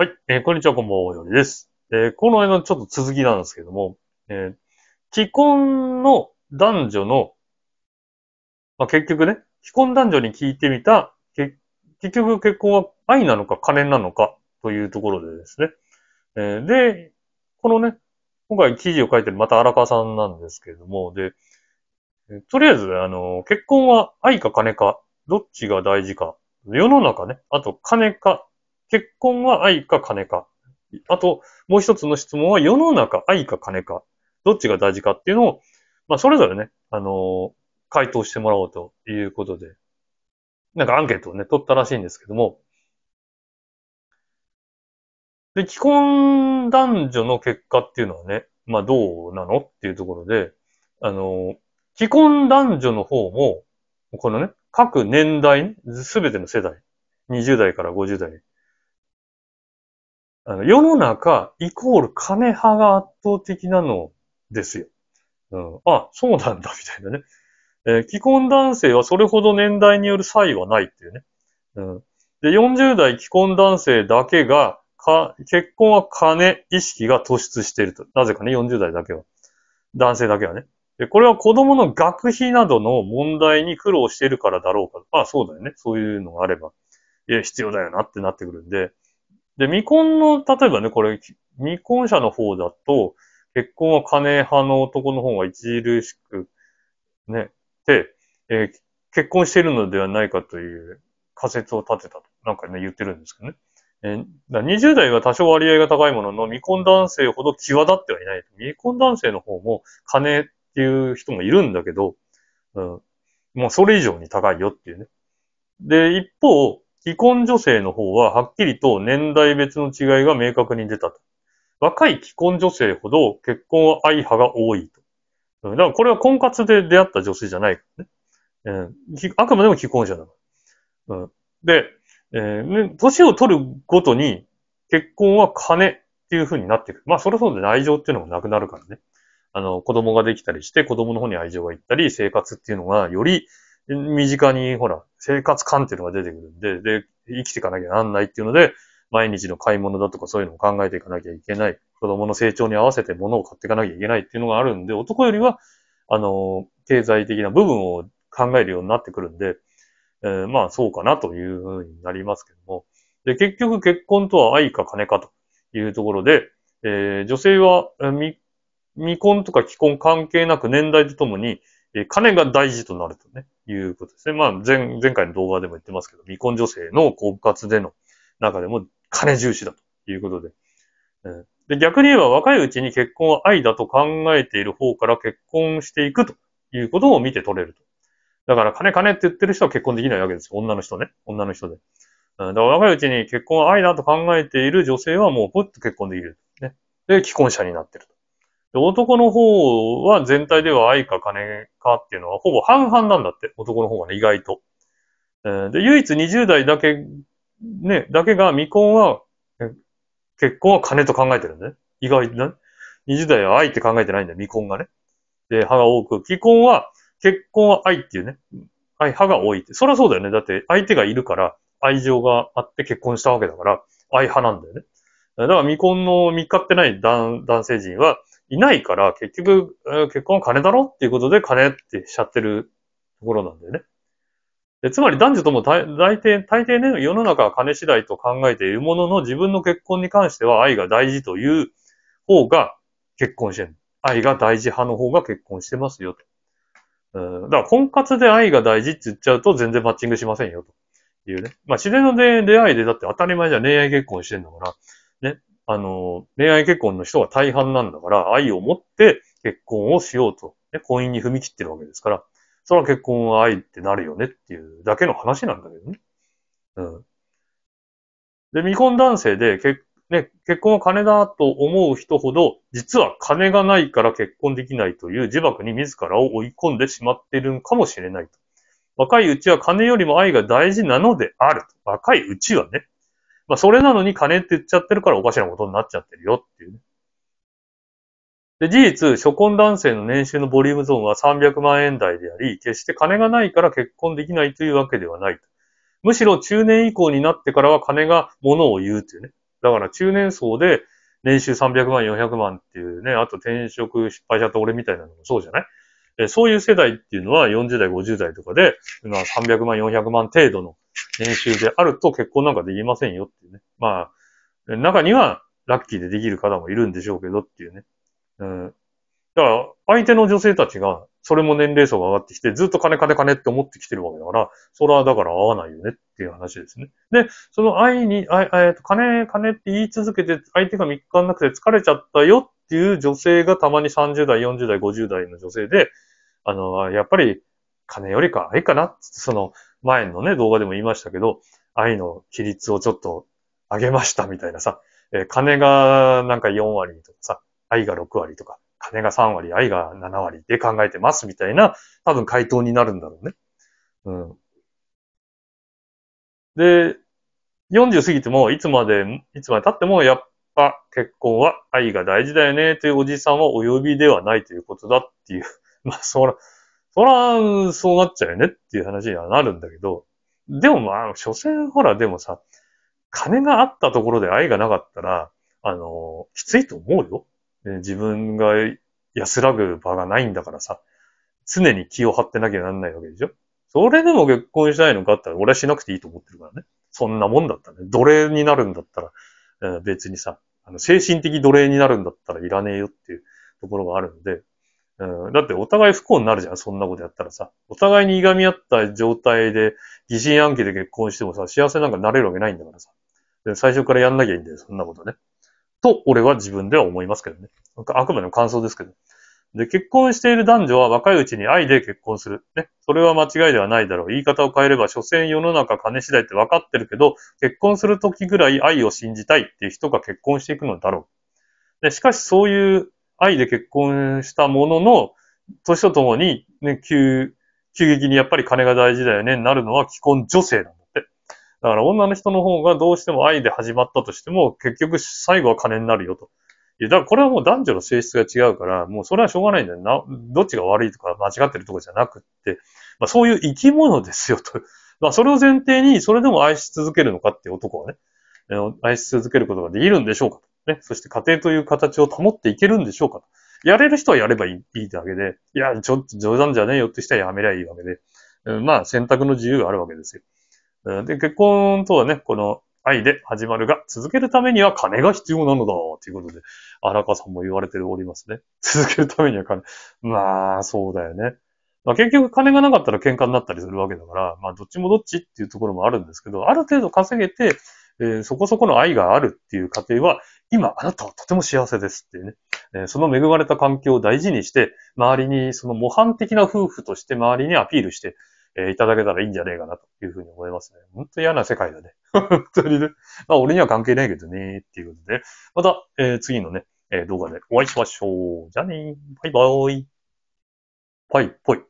はい、えー、こんにちは、こんばんは、よりです。えー、この間のちょっと続きなんですけども、えー、既婚の男女の、まあ、結局ね、既婚男女に聞いてみた、結局結婚は愛なのか金なのかというところでですね。えー、で、このね、今回記事を書いてるまた荒川さんなんですけれども、で、えとりあえず、あの、結婚は愛か金か、どっちが大事か、世の中ね、あと金か結婚は愛か金か。あと、もう一つの質問は、世の中愛か金か。どっちが大事かっていうのを、まあ、それぞれね、あのー、回答してもらおうということで、なんかアンケートをね、取ったらしいんですけども、で、既婚男女の結果っていうのはね、まあどうなのっていうところで、あの、既婚男女の方も、このね、各年代、すべての世代、20代から50代、あの、世の中、イコール金派が圧倒的なのですよ。うん。あ、そうなんだ、みたいなね。えー、既婚男性はそれほど年代による差異はないっていうね。うん。で、40代既婚男性だけが、か、結婚は金意識が突出していると。なぜかね、40代だけは。男性だけはね。で、これは子供の学費などの問題に苦労しているからだろうか。あ、そうだよね。そういうのがあれば。いや、必要だよなってなってくるんで。で、未婚の、例えばね、これ、未婚者の方だと、結婚は金派の男の方が著しく、ね、で、えー、結婚しているのではないかという仮説を立てたと、なんかね、言ってるんですけどね。えー、だ20代は多少割合が高いものの、未婚男性ほど際立ってはいない。未婚男性の方も金っていう人もいるんだけど、うん、もうそれ以上に高いよっていうね。で、一方、既婚女性の方ははっきりと年代別の違いが明確に出たと。若い既婚女性ほど結婚は愛派が多いと。だからこれは婚活で出会った女性じゃないね。あくまでも既婚者だから。うん、で、えー、ね、年を取るごとに結婚は金っていう風になってくる。まあそれそうで愛情っていうのもなくなるからね。あの、子供ができたりして、子供の方に愛情がいったり、生活っていうのがより身近に、ほら、生活感っていうのが出てくるんで、で、生きていかなきゃなんないっていうので、毎日の買い物だとかそういうのを考えていかなきゃいけない。子供の成長に合わせて物を買っていかなきゃいけないっていうのがあるんで、男よりは、あの、経済的な部分を考えるようになってくるんで、えー、まあそうかなというふうになりますけども。で、結局結婚とは愛か金かというところで、えー、女性は未、未婚とか既婚関係なく年代とともに、えー、金が大事となるとね、いうことですね。まあ、前、前回の動画でも言ってますけど、未婚女性の婚活での中でも金重視だということで。うん、で逆に言えば若いうちに結婚は愛だと考えている方から結婚していくということを見て取れると。だから金金って言ってる人は結婚できないわけですよ。女の人ね。女の人で。だから若いうちに結婚は愛だと考えている女性はもうポッと結婚できる。ね。で、既婚者になってると。男の方は全体では愛か金かっていうのはほぼ半々なんだって、男の方がね、意外と。えー、で、唯一20代だけ、ね、だけが未婚は、結婚は金と考えてるんだね。意外な、ね、20代は愛って考えてないんだよ、未婚がね。で、歯が多く、既婚は、結婚は愛っていうね、愛、歯が多いって。そりゃそうだよね。だって相手がいるから、愛情があって結婚したわけだから、愛派なんだよね。だから未婚の見っかってない男性陣は、いないから、結局、え結婚は金だろっていうことで金ってしちゃってるところなんだよね。でつまり男女とも大抵、大抵ね、世の中は金次第と考えているものの、自分の結婚に関しては愛が大事という方が結婚してる。愛が大事派の方が結婚してますよと。うん、だから婚活で愛が大事って言っちゃうと全然マッチングしませんよというね。まあ自然の出会いでだって当たり前じゃ恋愛結婚してんだから、あの、恋愛結婚の人が大半なんだから、愛を持って結婚をしようと、ね、婚姻に踏み切ってるわけですから、それは結婚は愛ってなるよねっていうだけの話なんだけどね。うん。で、未婚男性で結、ね、結婚は金だと思う人ほど、実は金がないから結婚できないという自爆に自らを追い込んでしまっているのかもしれないと。若いうちは金よりも愛が大事なのであると。若いうちはね。まあ、それなのに金って言っちゃってるからおかしなことになっちゃってるよっていうね。で、事実、初婚男性の年収のボリュームゾーンは300万円台であり、決して金がないから結婚できないというわけではない。むしろ中年以降になってからは金が物を言うっていうね。だから中年層で年収300万、400万っていうね、あと転職失敗者と俺みたいなのもそうじゃないえそういう世代っていうのは40代、50代とかで、まあ、300万、400万程度の年収であると結婚なんかできませんよっていうね。まあ、中にはラッキーでできる方もいるんでしょうけどっていうね。うん。だから、相手の女性たちが、それも年齢層が上がってきて、ずっと金金金って思ってきてるわけだから、それはだから合わないよねっていう話ですね。で、その愛に、あえっと、金、金って言い続けて、相手が3日なくて疲れちゃったよっていう女性がたまに30代、40代、50代の女性で、あの、やっぱり金よりか愛かなその、前のね、動画でも言いましたけど、愛の比率をちょっと上げましたみたいなさ、えー、金がなんか4割とかさ、愛が6割とか、金が3割、愛が7割で考えてますみたいな、多分回答になるんだろうね。うん。で、40過ぎても、いつまで、いつまで経っても、やっぱ結婚は愛が大事だよね、というおじさんはお呼びではないということだっていう。まあ、そら、そら、そうなっちゃうよねっていう話にはなるんだけど、でもまあ、所詮ほら、でもさ、金があったところで愛がなかったら、あの、きついと思うよ。自分が安らぐ場がないんだからさ、常に気を張ってなきゃなんないわけでしょそれでも結婚したいのかってったら、俺はしなくていいと思ってるからね。そんなもんだったね。奴隷になるんだったら、別にさ、あの精神的奴隷になるんだったらいらねえよっていうところがあるので、うん、だってお互い不幸になるじゃん、そんなことやったらさ。お互いにいがみ合った状態で疑心暗鬼で結婚してもさ、幸せなんかなれるわけないんだからさ。で最初からやんなきゃいいんだよ、そんなことね。と、俺は自分では思いますけどね。あくまでも感想ですけど。で、結婚している男女は若いうちに愛で結婚する。ね。それは間違いではないだろう。言い方を変えれば、所詮世の中金次第って分かってるけど、結婚する時ぐらい愛を信じたいっていう人が結婚していくのだろう。で、しかしそういう愛で結婚したものの、年とともに、ね、急、急激にやっぱり金が大事だよね、なるのは既婚女性なんだって。だから女の人の方がどうしても愛で始まったとしても、結局最後は金になるよと。いや、だからこれはもう男女の性質が違うから、もうそれはしょうがないんだよ。な、どっちが悪いとか間違ってるとかじゃなくって、まあそういう生き物ですよと。まあそれを前提に、それでも愛し続けるのかっていう男はね、愛し続けることができるんでしょうかと。ね、そして家庭という形を保っていけるんでしょうか。やれる人はやればいいいいだけで、いや、ちょっと冗談じゃねえよって人はやめりゃいいわけで、うん、まあ選択の自由があるわけですよ。うん、で、結婚とはね、この愛で始まるが、続けるためには金が必要なのだ、ということで、荒川さんも言われておりますね。続けるためには金。まあ、そうだよね。まあ、結局金がなかったら喧嘩になったりするわけだから、まあ、どっちもどっちっていうところもあるんですけど、ある程度稼げて、えー、そこそこの愛があるっていう家庭は、今あなたはとても幸せですっていうね、えその恵まれた環境を大事にして、周りに、その模範的な夫婦として周りにアピールして、えいただけたらいいんじゃねえかなというふうに思いますね。本当と嫌な世界だね。本 当にね。まあ俺には関係ないけどね、っていうことで、また、えー、次のね、え動画でお会いしましょう。じゃあねー。バイバーイ。パイ、ぽい。